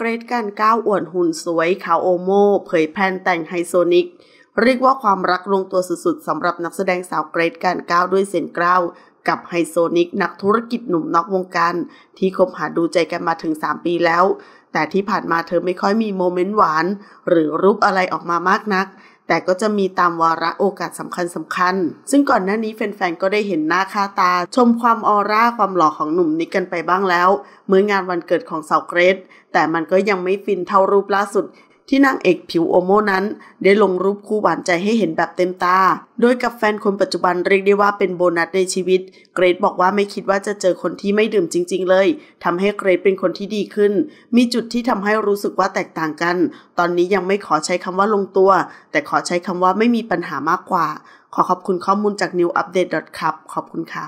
เกรดการก้าวอวดหุ่นสวยขาวโอโมเผยแผนแต่งไฮโซนิกเรียกว่าความรักลงตัวสุดๆสำหรับนักแสดงสาวเกรดการก้าวด้วยเซนกล้าวกับไฮโซนิกนักธุรกิจหนุ่มนอกวงการที่คบหาดูใจกันมาถึง 3 ปีแล้ว แต่ที่ผ่านมาเธอไม่ค่อยมีโมเมนต์หวาน หรือรูปอะไรออกมามากนักแต่ก็จะมีตามวาระโอกาสสำคัญสำคัญ ซึ่งก่อนหน้านี้แฟนๆ ก็ได้เห็นหน้าค่าตาชมความออร่าความหล่อของหนุ่มนิกกันไปบ้างแล้ว เมื่องานวันเกิดของสาวเกรซแต่มันก็ยังไม่ฟินเท่ารูปล่าสุดที่นางเอกผิวโอโมนั้น ได้ลงรูปคู่หวานใจให้เห็นแบบเต็มตา โดยกับแฟนคนปัจจุบันเรียกได้ว่าเป็นโบนัสในชีวิต เกรดบอกว่าไม่คิดว่าจะเจอคนที่ไม่ดื่มจริง ๆ เลย ทำให้เกรดเป็นคนที่ดีขึ้น มีจุดที่ทำให้รู้สึกว่าแตกต่างกัน ตอนนี้ยังไม่ขอใช้คำว่าลงตัว แต่ขอใช้คำว่าไม่มีปัญหามากกว่า ขอขอบคุณข้อมูลจาก new update c o m ขอบคุณค่ะ